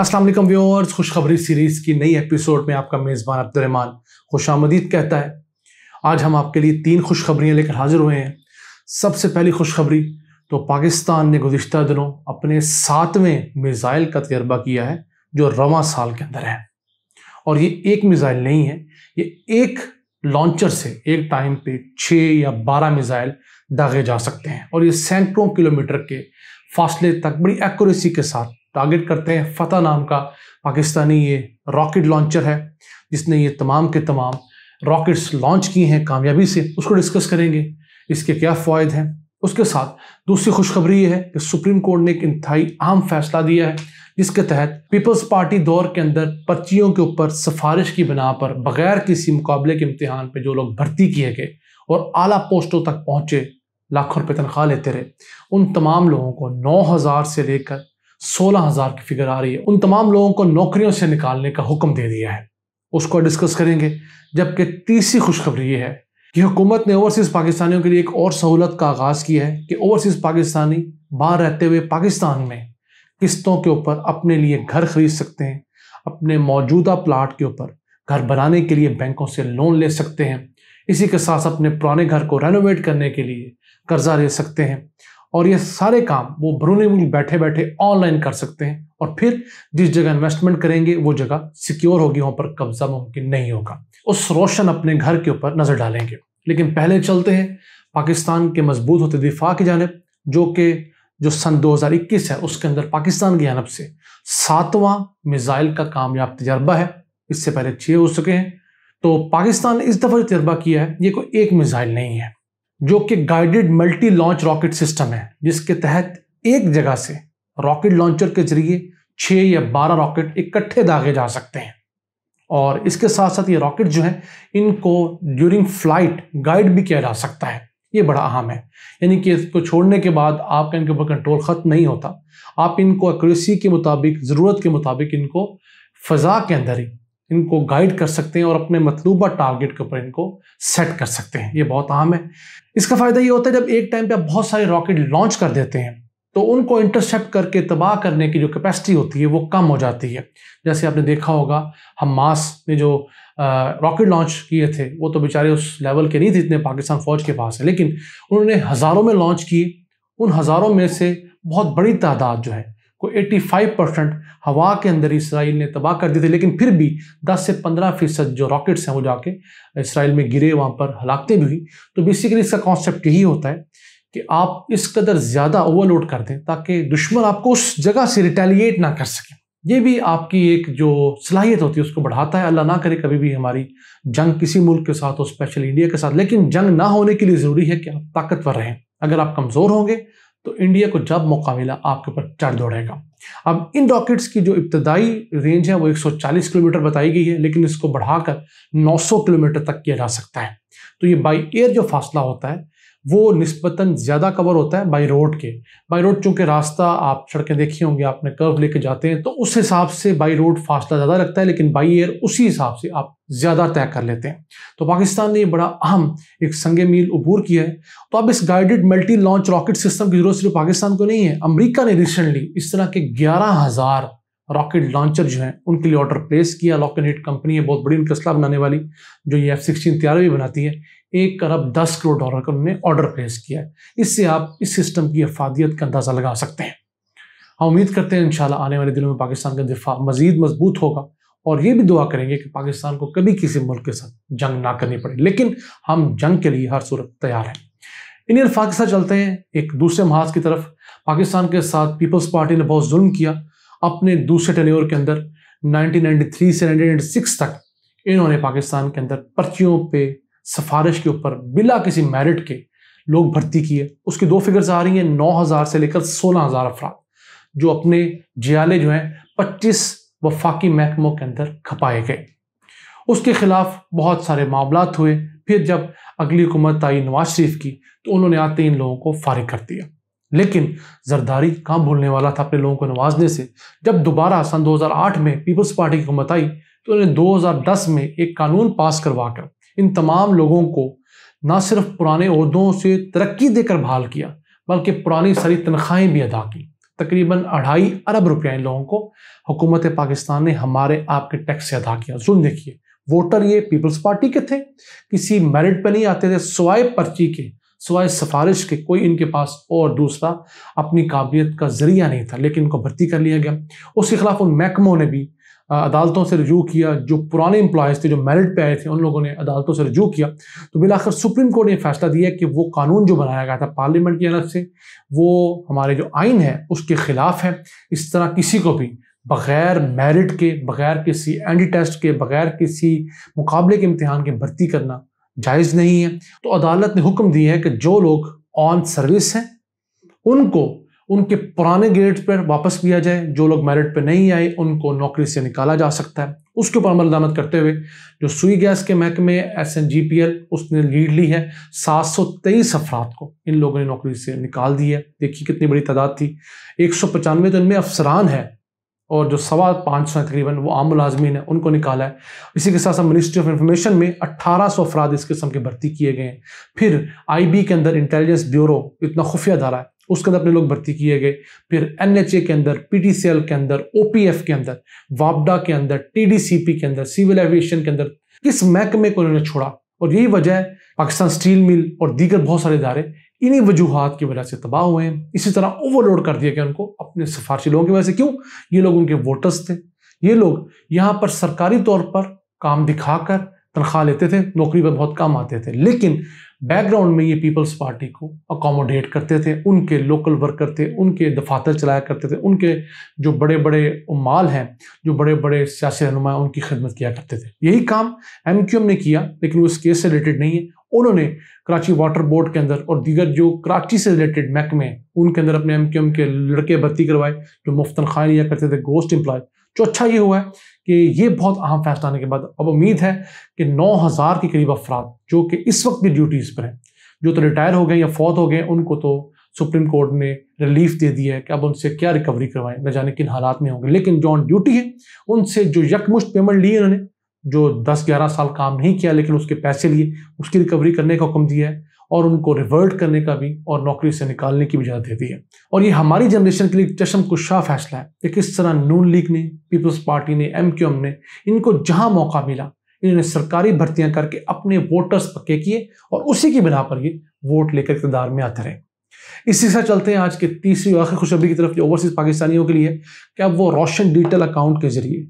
Aslam viewers खुशखबरी series की नई एपिसोड में आपका मेज़बान अब्दुलरमान खुश आमदीद कहता है आज हम आपके लिए तीन खुशखबरियाँ लेकर हाजिर हुए हैं सबसे पहली खुशखबरी तो पाकिस्तान ने गुज्त दिनों अपने सातवें मिज़ाइल का तजर्बा किया है जो रवा साल के अंदर है और ये एक मिज़ाइल नहीं है ये एक लॉन्चर से एक टाइम पे छः या बारह मिज़ाइल दागे जा सकते हैं और ये सैकड़ों किलोमीटर के फासले तक बड़ी एक्यूरेसी के साथ टारगेट करते हैं फतह नाम का पाकिस्तानी ये रॉकेट लॉन्चर है जिसने ये तमाम के तमाम रॉकेट्स लॉन्च किए हैं कामयाबी से उसको डिस्कस करेंगे इसके क्या फ़ायद हैं उसके साथ दूसरी खुशखबरी ये है कि सुप्रीम कोर्ट ने एक इंतहाई अहम फैसला दिया है जिसके तहत पीपल्स पार्टी दौर के अंदर पर्चियों के ऊपर सिफारिश की बना पर बगैर किसी मुकाबले के इम्तहान पर जो लोग भर्ती किए गए और आला पोस्टों तक पहुँचे लाखों रुपये तनख्वाह लेते रहे उन तमाम लोगों को नौ हज़ार से लेकर सोलह हजार की फिगर आ रही है उन तमाम लोगों को नौकरियों से निकालने का हुक्म दे दिया है उसको डिस्कस करेंगे जबकि तीसरी खुशखबरी ये है कि हुकूमत ने ओवरसीज़ पाकिस्तानियों के लिए एक और सहूलत का आगाज़ किया है कि ओवरसीज़ पाकिस्तानी बाहर रहते हुए पाकिस्तान में किस्तों के ऊपर अपने लिए घर खरीद सकते हैं अपने मौजूदा प्लाट के ऊपर घर बनाने के लिए बैंकों से लोन ले सकते हैं इसी के साथ अपने पुराने घर को रेनोवेट करने के लिए कर्जा ले सकते हैं और ये सारे काम वो बरूनी मुल्क बैठे बैठे ऑनलाइन कर सकते हैं और फिर जिस जगह इन्वेस्टमेंट करेंगे वो जगह सिक्योर होगी वहाँ पर कब्जा मुमकिन नहीं होगा उस रोशन अपने घर के ऊपर नज़र डालेंगे लेकिन पहले चलते हैं पाकिस्तान के मजबूत होते दिफा की जानब जो कि जो सन 2021 है उसके अंदर पाकिस्तान की जानब से सातवां मिज़ाइल का कामयाब तजर्बा है इससे पहले छः हो चुके हैं तो पाकिस्तान ने इस दफ़ा जो तजर्बा किया है ये कोई एक मिज़ाइल नहीं है जो कि guided multi launch rocket system है जिसके तहत एक जगह से रॉकेट लॉन्चर के जरिए छः या बारह रॉकेट इकट्ठे दागे जा सकते हैं और इसके साथ साथ ये रॉकेट जो है इनको ड्यूरिंग फ्लाइट गाइड भी किया जा सकता है ये बड़ा अहम है यानी कि इसको छोड़ने के बाद आपका इनके ऊपर कंट्रोल ख़त्म नहीं होता आप इनको एक्यूरेसी के मुताबिक ज़रूरत के मुताबिक इनको फ़ज़ा के अंदर ही इनको गाइड कर सकते हैं और अपने मतलूबा टारगेट के ऊपर इनको सेट कर सकते हैं ये बहुत अहम है इसका फ़ायदा ये होता है जब एक टाइम पे आप बहुत सारे रॉकेट लॉन्च कर देते हैं तो उनको इंटरसेप्ट करके तबाह करने की जो कैपेसिटी होती है वो कम हो जाती है जैसे आपने देखा होगा हम मास ने जो रॉकेट लॉन्च किए थे वो तो बेचारे उस लेवल के नहीं थे इतने पाकिस्तान फ़ौज के पास है लेकिन उन्होंने हज़ारों में लॉन्च किए उन हज़ारों में से बहुत बड़ी तादाद जो है को 85 परसेंट हवा के अंदर इसराइल ने तबाह कर दिए थे लेकिन फिर भी 10 से 15 फीसद जो रॉकेट्स हैं वो जाके इसराइल में गिरे वहाँ पर हलाकते भी हुई तो बेसिकली इसका कॉन्सेप्ट यही होता है कि आप इस कदर ज़्यादा ओवरलोड कर दें ताकि दुश्मन आपको उस जगह से रिटेलिएट ना कर सकें ये भी आपकी एक जो सलाहियत होती है उसको बढ़ाता है अल्लाह ना करे कभी भी हमारी जंग किसी मुल्क के साथ हो स्पेशल इंडिया के साथ लेकिन जंग ना होने के लिए ज़रूरी है कि आप ताकतवर रहें अगर आप कमज़ोर होंगे तो इंडिया को जब मौका मिला आपके ऊपर चढ़ दौड़ेगा अब इन रॉकेट्स की जो इब्तदाई रेंज है वो 140 किलोमीटर बताई गई है लेकिन इसको बढ़ाकर 900 किलोमीटर तक किया जा सकता है तो ये बाई एयर जो फासला होता है वो नस्बता ज़्यादा कवर होता है बाई रोड के बाई रोड चूँकि रास्ता आप सड़कें देखी होंगी आपने कर्व लेके जाते हैं तो उस हिसाब से बाई रोड फासला ज़्यादा लगता है लेकिन बाई एयर उसी हिसाब से आप ज़्यादा तय कर लेते हैं तो पाकिस्तान ने ये बड़ा अहम एक संग मील अबूर किया है तो अब इस guided multi launch rocket system की जरूरत सिर्फ पाकिस्तान को नहीं है अमरीका ने रिसेंटली इस तरह के ग्यारह हज़ार रॉकेट लॉन्चर जो है उनके लिए ऑर्डर प्लेस किया लॉकेट कंपनी है बहुत बड़ी असला बनाने वाली जो ये एफ सिक्सटीन तैयार भी बनाती है एक अरब दस करोड़ डॉलर का उन्होंने ऑर्डर प्लेस किया है इससे आप इस सिस्टम की अफादियत का अंदाज़ा लगा सकते हैं हम उम्मीद करते हैं इन आने वाले दिनों में पाकिस्तान का दिफा मजीद मजबूत होगा और ये भी दुआ करेंगे कि पाकिस्तान को कभी किसी मुल्क के साथ जंग ना करनी पड़े लेकिन हम जंग के लिए हर सूरत तैयार हैं इन्हीं अल्फाज के साथ चलते हैं एक दूसरे महाज की तरफ पाकिस्तान के साथ पीपल्स पार्टी ने बहुत जुल्म किया अपने दूसरे टेलीओर के अंदर 1993 से 1996 तक इन्होंने पाकिस्तान के अंदर पर्चियों पे सिफारिश के ऊपर बिला किसी मेरिट के लोग भर्ती किए उसकी दो फिगर्स आ रही हैं नौ हज़ार से लेकर सोलह हज़ार अफराद जो अपने जियाले जो हैं पच्चीस वफाकी महकमों के अंदर खपाए गए उसके खिलाफ बहुत सारे मामला हुए फिर जब अगली हुकूमत आई नवाज शरीफ की तो उन्होंने आते इन लोगों को फारिग कर दिया लेकिन जरदारी काम भूलने वाला था अपने लोगों को नवाजने से जब दोबारा सन 2008 में पीपल्स पार्टी की हुकूमत आई तो उन्होंने 2010 में एक कानून पास करवाकर इन तमाम लोगों को ना सिर्फ पुराने उहदों से तरक्की देकर बहाल किया बल्कि पुरानी सारी तनख्वाहें भी अदा की तकरीबन अढ़ाई अरब रुपया इन लोगों को हुकूमत पाकिस्तान ने हमारे आपके टैक्स से अदा किया जुल्म देखिए वोटर ये पीपल्स पार्टी के थे किसी मेरिट पर नहीं आते थे स्वाय पर्ची के सिवाय सिफारिश के कोई इनके पास और दूसरा अपनी काबिलियत का जरिया नहीं था लेकिन इनको भर्ती कर लिया गया उसके खिलाफ उन महकमों ने भी अदालतों से रजू किया जो पुराने एम्प्लॉयज़ थे जो मेरिट पे आए थे उन लोगों ने अदालतों से रजू किया तो बिलाकर सुप्रीम कोर्ट ने फैसला दिया कि वो कानून जो बनाया गया था पार्लियामेंट की तरफ से वो हमारे जो आइन है उसके ख़िलाफ़ है इस तरह किसी को भी बग़ैर मेरिट के बग़ैर किसी एंटी टेस्ट के बग़ैर किसी मुकाबले के इम्तहान के भर्ती करना जायज़ नहीं है तो अदालत ने हुक्म दिए हैं कि जो लोग ऑन सर्विस हैं उनको उनके पुराने ग्रेड पर वापस किया जाए जो लोग मेरिट पर नहीं आए उनको नौकरी से निकाला जा सकता है उसके ऊपर अमल दामद करते हुए जो सुई गैस के महकमे S N G P L उसने लीड ली है सात सौ तेईस अफराद को इन लोगों ने नौकरी से निकाल दी है देखिए कितनी बड़ी तादाद थी एक सौ पचानवे तो इनमें अफसरान है और जो सवा पाँच सौ तकरीबन वो आम मुलाजमीन है उनको निकाला है इसी के साथ साथ मिनिस्ट्री ऑफ इन्फॉर्मेशन में अट्ठारह सौ अफराद इस किस्म के भर्ती किए गए हैं फिर आई बी के अंदर इंटेलिजेंस ब्यूरो इतना खुफिया धारा है उसके अंदर अपने लोग भर्ती किए गए फिर एन एच ए के अंदर पी टी सी एल के अंदर ओ पी एफ के अंदर वापडा के अंदर टी डी सी पी के अंदर सिविल एविएशन के अंदर किस महकमे को उन्होंने छोड़ा और यही वजह है पाकिस्तान स्टील मिल और दीगर बहुत सारे इदारे इन्हीं वजूहत की वजह से तबाह हुए हैं इसी तरह ओवरलोड कर दिया गया उनको अपने सिफारशी लोगों की वजह से क्यों ये लोग उनके वोटर्स थे ये लोग यहाँ पर सरकारी तौर पर काम दिखाकर तनख्वाह लेते थे नौकरी पर बहुत कम आते थे लेकिन बैकग्राउंड में ये पीपल्स पार्टी को अकोमोडेट करते थे उनके लोकल वर्कर थे उनके दफातर चलाया करते थे उनके जो बड़े बड़े माल हैं जो बड़े बड़े सियासी रहनुमा उनकी खिदमत किया करते थे यही काम एम क्यू एम ने किया लेकिन वो इस केस से रिलेटेड नहीं है उन्होंने कराची वाटर बोर्ड के अंदर और दीगर जो कराची से रिलेटेड महकमे हैं उनके अंदर अपने एम क्यू एम के लड़के भर्ती करवाए जो मुफ्त तनख्वाह लिया करते थे गोस्ट एम्प्लॉय जो अच्छा ये हुआ है कि ये बहुत अहम फैसला आने के बाद अब उम्मीद है कि नौ हज़ार के करीब अफराद जो कि इस वक्त भी ड्यूटीज़ पर हैं जो तो रिटायर हो गए या फौत हो गए उनको तो सुप्रीम कोर्ट ने रिलीफ दे दिया है कि अब उनसे क्या रिकवरी करवाएं न जाने किन हालात में होंगे लेकिन जो ऑन ड्यूटी है उनसे जो यकमुश्त पेमेंट ली इन्होंने जो 10-11 साल काम नहीं किया लेकिन उसके पैसे लिए उसकी रिकवरी करने का हुक्म दिया है और उनको रिवर्ट करने का भी और नौकरी से निकालने की भी इजाजत दे दी है और ये हमारी जनरेशन के लिए चशम कुशा फैसला है कि किस तरह नून लीग ने पीपल्स पार्टी ने एम क्यू एम ने इनको जहाँ मौका मिला इन्होंने सरकारी भर्तियां करके अपने वोटर्स पक्के किए और उसी की बिना पर ये वोट लेकर इकतदार में आते रहे इसी से चलते हैं आज के तीसरी आखिर खुशखबरी की तरफ जो ओवरसीज पाकिस्तानियों के लिए कि अब वो रोशन डिजिटल अकाउंट के जरिए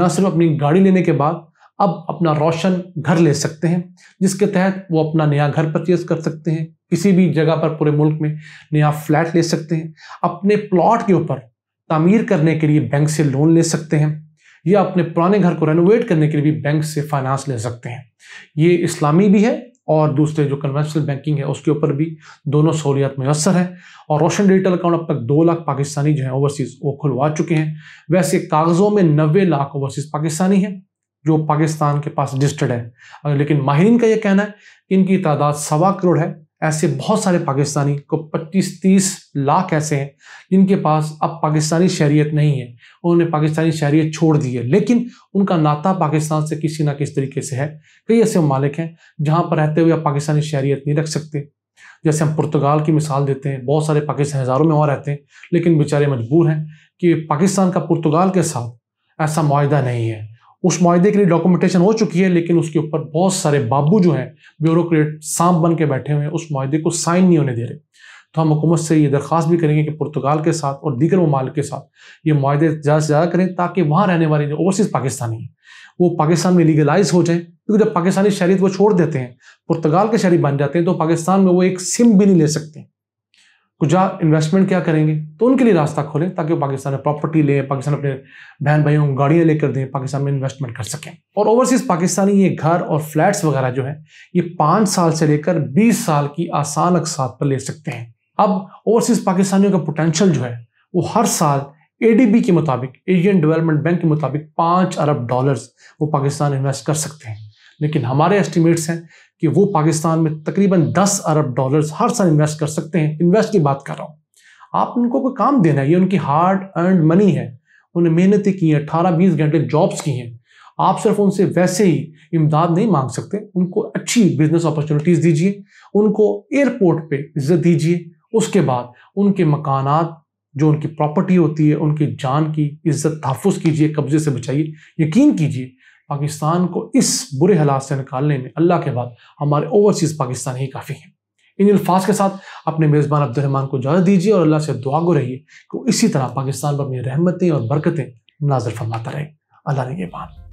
न सिर्फ अपनी गाड़ी लेने के बाद अब अपना रोशन घर ले सकते हैं जिसके तहत वो अपना नया घर परचेज कर सकते हैं किसी भी जगह पर पूरे मुल्क में नया फ्लैट ले सकते हैं अपने प्लॉट के ऊपर तामीर करने के लिए बैंक से लोन ले सकते हैं या अपने पुराने घर को रेनोवेट करने के लिए भी बैंक से फाइनेंस ले सकते हैं ये इस्लामी भी है और दूसरे जो कन्वेंशनल बैंकिंग है उसके ऊपर भी दोनों सहूलियात मैसर है और रोशन डिजिटल अकाउंट अब तक दो लाख पाकिस्तानी जो है ओवरसीज़ वो खुलवा चुके हैं वैसे कागज़ों में नब्बे लाख ओवरसीज़ पाकिस्तानी हैं जो पाकिस्तान के पास रजिस्टर्ड है लेकिन माहरीन का यह कहना है कि इनकी तादाद सवा करोड़ है ऐसे बहुत सारे पाकिस्तानी को 25-30 लाख ऐसे हैं जिनके पास अब पाकिस्तानी शहरीत नहीं है उन्होंने पाकिस्तानी शहरीत छोड़ दी है लेकिन उनका नाता पाकिस्तान से किसी ना किसी तरीके से है कई ऐसे ममालिक हैं जहाँ पर रहते हुए आप पाकिस्तानी शहरीत नहीं रख सकते जैसे हम पुर्तगाल की मिसाल देते हैं बहुत सारे पाकिस्तान हज़ारों में वहाँ रहते हैं लेकिन बेचारे मजबूर हैं कि पाकिस्तान का पुर्तगाल के साथ ऐसा माहा नहीं है उस माहे के लिए डॉक्यूमेंटेशन हो चुकी है लेकिन उसके ऊपर बहुत सारे बाबू जो हैं ब्यूरोक्रेट सांप बन के बैठे हुए हैं उस माहे को साइन नहीं होने दे रहे तो हम हुकूमत से ये दरख्वास्त भी करेंगे कि पुर्तगाल के साथ और दीगर ममालिक के साथ ये माहे ज़्यादा से ज़्यादा करें ताकि वहाँ रहने वाले जो ओवरसीज़ पाकिस्तानी हैं वो पाकिस्तान में लीगलाइज हो जाए क्योंकि जब पाकिस्तानी शहरी वो छोड़ देते हैं पुर्तगाल के शहरी बन जाते हैं तो पाकिस्तान में वो एक सिम भी नहीं ले सकते कुछ तो इन्वेस्टमेंट क्या करेंगे तो उनके लिए रास्ता खोलें ताकि वो पाकिस्तान में प्रॉपर्टी लें पाकिस्तान अपने बहन भाइयों को गाड़ियाँ लेकर दें पाकिस्तान में इन्वेस्टमेंट कर सकें और ओवरसीज़ पाकिस्तानी ये घर और फ्लैट्स वगैरह जो है ये पाँच साल से लेकर बीस साल की आसान अकसात पर ले सकते हैं अब ओवरसीज़ पाकिस्तानियों का पोटेंशल जो है वो हर साल ए के मुताबिक एशियन डेवलपमेंट बैंक के मुताबिक पाँच अरब डॉलर्स वो पाकिस्तान इन्वेस्ट कर सकते हैं लेकिन हमारे एस्टिमेट्स हैं कि वो पाकिस्तान में तकरीबन 10 अरब डॉलर्स हर साल इन्वेस्ट कर सकते हैं इन्वेस्ट की बात कर रहा हूँ आप उनको कोई काम देना है ये उनकी हार्ड अर्न मनी है उन्हें मेहनतें की हैं अठारह बीस घंटे जॉब्स की हैं आप सिर्फ उनसे वैसे ही इमदाद नहीं मांग सकते उनको अच्छी बिजनेस अपॉर्चुनिटीज़ दीजिए उनको एयरपोर्ट पर इज्जत दीजिए उसके बाद उनके मकानात जो उनकी प्रॉपर्टी होती है उनकी जान की इज्जत तहफ़ कीजिए कब्जे से बचाइए यकीन कीजिए पाकिस्तान को इस बुरे हालात से निकालने में अल्लाह के बाद हमारे ओवरसीज़ पाकिस्तान ही काफ़ी हैं इन अल्फाज के साथ अपने मेज़बान अब्दुलरहमान को इजाज़त दीजिए और अल्लाह से दुआ को रहिए कि इसी तरह पाकिस्तान पर अपनी रहमतें और बरकतें नाजर फरमाता रहे अल्लाह ने यह बात